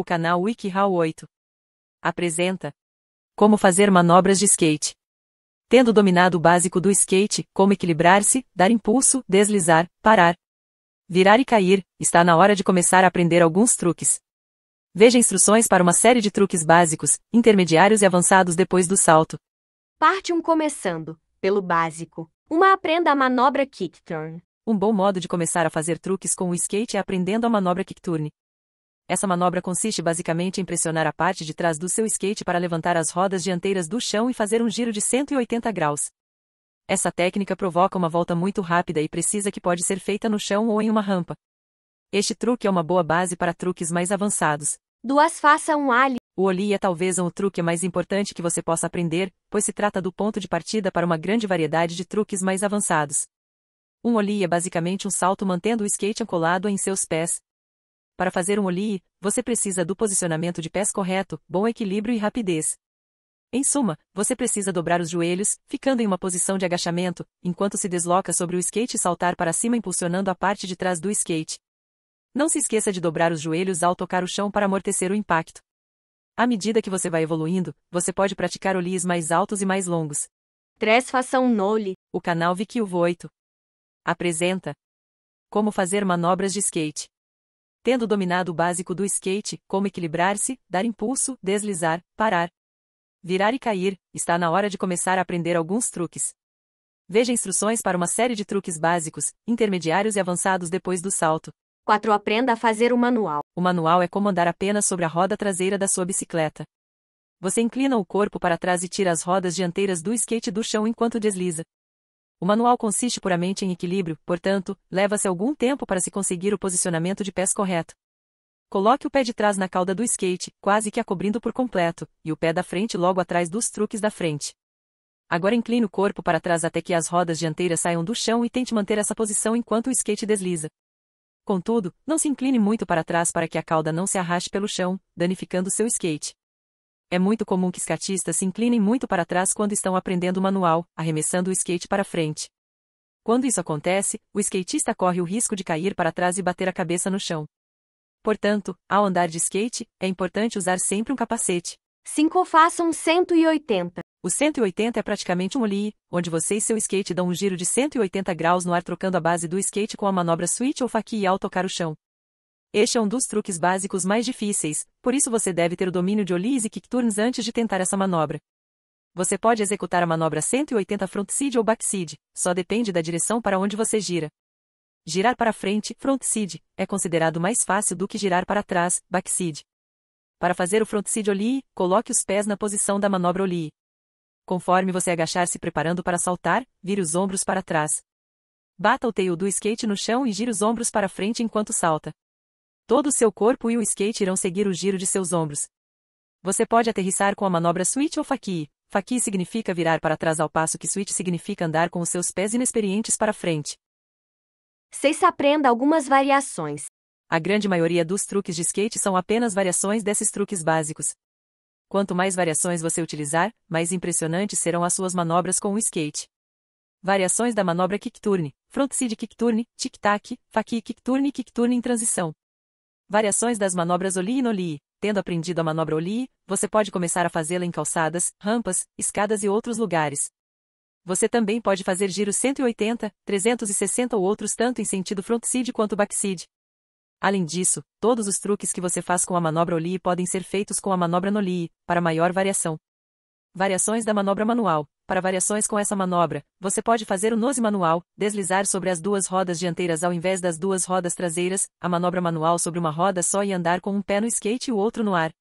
o canal WikiHow 8. Apresenta Como fazer manobras de skate. Tendo dominado o básico do skate, como equilibrar-se, dar impulso, deslizar, parar, virar e cair, está na hora de começar a aprender alguns truques. Veja instruções para uma série de truques básicos, intermediários e avançados depois do salto. Parte 1 começando, pelo básico. Uma aprenda a manobra kick turn. Um bom modo de começar a fazer truques com o skate é aprendendo a manobra kick turn, essa manobra consiste basicamente em pressionar a parte de trás do seu skate para levantar as rodas dianteiras do chão e fazer um giro de 180 graus. Essa técnica provoca uma volta muito rápida e precisa que pode ser feita no chão ou em uma rampa. Este truque é uma boa base para truques mais avançados. Duas faça um ali. O Oli é talvez um truque mais importante que você possa aprender, pois se trata do ponto de partida para uma grande variedade de truques mais avançados. Um Oli é basicamente um salto mantendo o skate ancorado em seus pés, para fazer um ollie, você precisa do posicionamento de pés correto, bom equilíbrio e rapidez. Em suma, você precisa dobrar os joelhos, ficando em uma posição de agachamento, enquanto se desloca sobre o skate e saltar para cima impulsionando a parte de trás do skate. Não se esqueça de dobrar os joelhos ao tocar o chão para amortecer o impacto. À medida que você vai evoluindo, você pode praticar ollies mais altos e mais longos. 3 faça um nole. O canal VQ8 apresenta Como fazer manobras de skate tendo dominado o básico do skate, como equilibrar-se, dar impulso, deslizar, parar, virar e cair, está na hora de começar a aprender alguns truques. Veja instruções para uma série de truques básicos, intermediários e avançados depois do salto. 4. Aprenda a fazer o manual. O manual é como andar apenas sobre a roda traseira da sua bicicleta. Você inclina o corpo para trás e tira as rodas dianteiras do skate do chão enquanto desliza. O manual consiste puramente em equilíbrio, portanto, leva-se algum tempo para se conseguir o posicionamento de pés correto. Coloque o pé de trás na cauda do skate, quase que a cobrindo por completo, e o pé da frente logo atrás dos truques da frente. Agora incline o corpo para trás até que as rodas dianteiras saiam do chão e tente manter essa posição enquanto o skate desliza. Contudo, não se incline muito para trás para que a cauda não se arraste pelo chão, danificando seu skate. É muito comum que skatistas se inclinem muito para trás quando estão aprendendo o manual, arremessando o skate para frente. Quando isso acontece, o skatista corre o risco de cair para trás e bater a cabeça no chão. Portanto, ao andar de skate, é importante usar sempre um capacete. 5 faça um 180. O 180 é praticamente um ollie, onde você e seu skate dão um giro de 180 graus no ar trocando a base do skate com a manobra switch ou faquia ao tocar o chão. Este é um dos truques básicos mais difíceis, por isso você deve ter o domínio de ollies e kickturns antes de tentar essa manobra. Você pode executar a manobra 180 frontside ou backside, só depende da direção para onde você gira. Girar para frente, frontside, é considerado mais fácil do que girar para trás, backside. Para fazer o frontside olie, coloque os pés na posição da manobra olie. Conforme você agachar se preparando para saltar, vire os ombros para trás. Bata o tail do skate no chão e gire os ombros para frente enquanto salta. Todo o seu corpo e o skate irão seguir o giro de seus ombros. Você pode aterrissar com a manobra switch ou faqui. Faqui significa virar para trás ao passo que switch significa andar com os seus pés inexperientes para frente. Seis aprenda algumas variações. A grande maioria dos truques de skate são apenas variações desses truques básicos. Quanto mais variações você utilizar, mais impressionantes serão as suas manobras com o skate. Variações da manobra kick turn, frontside kick turn, tic-tac, faqui kick turn e kick turn em transição. Variações das manobras Oli e Noli. Tendo aprendido a manobra Oli, você pode começar a fazê-la em calçadas, rampas, escadas e outros lugares. Você também pode fazer giros 180, 360 ou outros tanto em sentido frontside quanto backside. Além disso, todos os truques que você faz com a manobra Oli podem ser feitos com a manobra Noli, para maior variação. Variações da manobra manual. Para variações com essa manobra, você pode fazer o nose manual, deslizar sobre as duas rodas dianteiras ao invés das duas rodas traseiras, a manobra manual sobre uma roda só e andar com um pé no skate e o outro no ar,